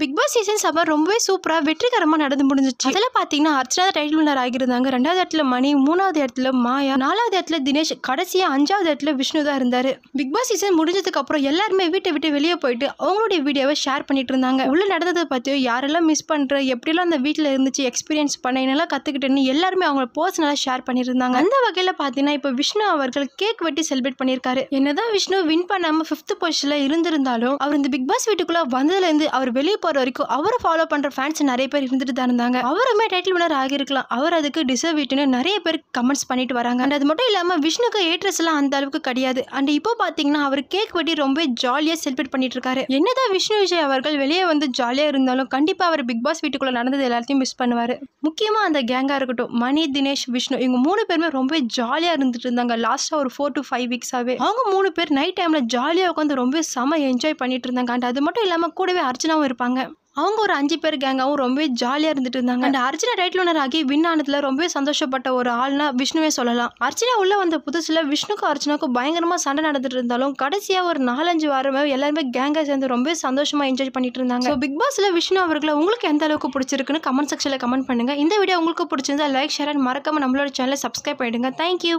big Boss season seven ரொம்பவே சூப்பராக வெற்றிகரமாக நடந்து முடிஞ்சிச்சு அதில் பார்த்தீங்கன்னா அர்ச்சனா டைட்டில் வினர் ஆகியிருந்தாங்க ரெண்டாவது இடத்துல மணி மூணாவது இடத்துல மாயா நாலாவது இடத்துல தினேஷ் கடைசியாக அஞ்சாவது இடத்துல விஷ்ணு தான் இருந்தார் பிக் பாஸ் சீசன் முடிஞ்சதுக்கு அப்புறம் எல்லாருமே வீட்டை விட்டு வெளியே போயிட்டு அவங்களுடைய வீடியோவை ஷேர் பண்ணிட்டு இருந்தாங்க உள்ள நடந்ததை பற்றியோ யாரெல்லாம் மிஸ் பண்ணுற எப்படிலாம் அந்த வீட்டில் இருந்துச்சு எக்ஸ்பீரியன்ஸ் பண்ண என்னெல்லாம் கற்றுக்கிட்டேன்னு எல்லாருமே அவங்க பர்சனலாக ஷேர் பண்ணியிருந்தாங்க அந்த வகையில் பார்த்தீங்கன்னா இப்போ விஷ்ணு அவர்கள் கேக் வெட்டி செலிப்ரேட் பண்ணியிருக்காரு என்னதான் விஷ்ணு வின் பண்ணாமல் ஃபிஃப்த் பொசிஷனில் இருந்திருந்தாலும் அவர் இந்த பிக் பாஸ் வீட்டுக்குள்ளே வந்ததுலேருந்து அவர் வெளியே போகிற வரைக்கும் அவரை ஃபாலோ பண்ணுற ஃபேன்ஸ் நிறைய பேர் இருந்துட்டு தான் இருந்தாங்க அவருமே டைட்டில் வினர் ஆகியிருக்கலாம் அவர் அதுக்கு டிசர்வ் நிறைய பேர் கமெண்ட்ஸ் பண்ணிட்டு வராங்க அண்ட் அது மட்டும் இல்லாமல் விஷ்ணுக்கு ஏட்ரஸ் எல்லாம் அந்த அளவுக்கு கிடையாது அண்ட் இப்போ பார்த்தீங்கன்னா அவர் கேக் வெட்டி ரொம்ப ஜாலியாக செலிப்ரேட் பண்ணிட்டு இருக்காரு என்னதான் விஷ்ணு விஜய் அவர்கள் வெளியே வந்து ஜாலியாக இருந்தாலும் கண்டிப்பாக அவர் பிக் பாஸ் வீட்டுக்குள்ளே நடந்தது எல்லாத்தையும் மிஸ் பண்ணுவார் முக்கியமாக அந்த கேங்காக இருக்கட்டும் மணி தினேஷ் விஷ்ணு இவங்க மூணு பேருமே ரொம்ப ஜாலியாக இருந்துட்டு இருந்தாங்க லாஸ்ட்டாக ஒரு ஃபோர் டு ஃபைவ் வீக்ஸாகவே அவங்க மூணு பேர் நைட் டைமில் ஜாலியாக உட்காந்து ரொம்ப செம என்ஜாய் பண்ணிட்டு இருந்தாங்க அண்ட் அது மட்டும் இல்லாமல் கூடவே அர்ச்சனாவும் இருப்பாங்க இருந்தாங்க அவங்க ஒரு அஞ்சு பேர் கேங்காகவும் ரொம்பவே ஜாலியாக இருந்துட்டு இருந்தாங்க அண்ட் அர்ச்சனா டைட்டில் ஓனர் ஆகி வின் ஆனதுல ரொம்பவே சந்தோஷப்பட்ட ஒரு ஆள்னா விஷ்ணுவே சொல்லலாம் அர்ஜுனா உள்ளே வந்த புதுசில் விஷ்ணுக்கும் அர்ஜுனாக்கும் பயங்கரமாக சண்டை நடந்துட்டு இருந்தாலும் கடைசியாக ஒரு நாலஞ்சு வாரமே எல்லாருமே கேங்காக சேர்ந்து ரொம்பவே சந்தோஷமாக என்ஜாய் பண்ணிட்டு இருந்தாங்க பிக் பாஸில் விஷ்ணு அவர்களை உங்களுக்கு எந்த அளவுக்கு பிடிச்சிருக்குன்னு கமெண்ட் செக்ஷனில் கமெண்ட் பண்ணுங்க இந்த வீடியோ உங்களுக்கு பிடிச்சிருந்தா லைக் ஷேர் அண்ட் மறக்காம நம்மளோட சேனலை சப்ஸ்கிரைப் பண்ணிடுங்க தேங்க்யூ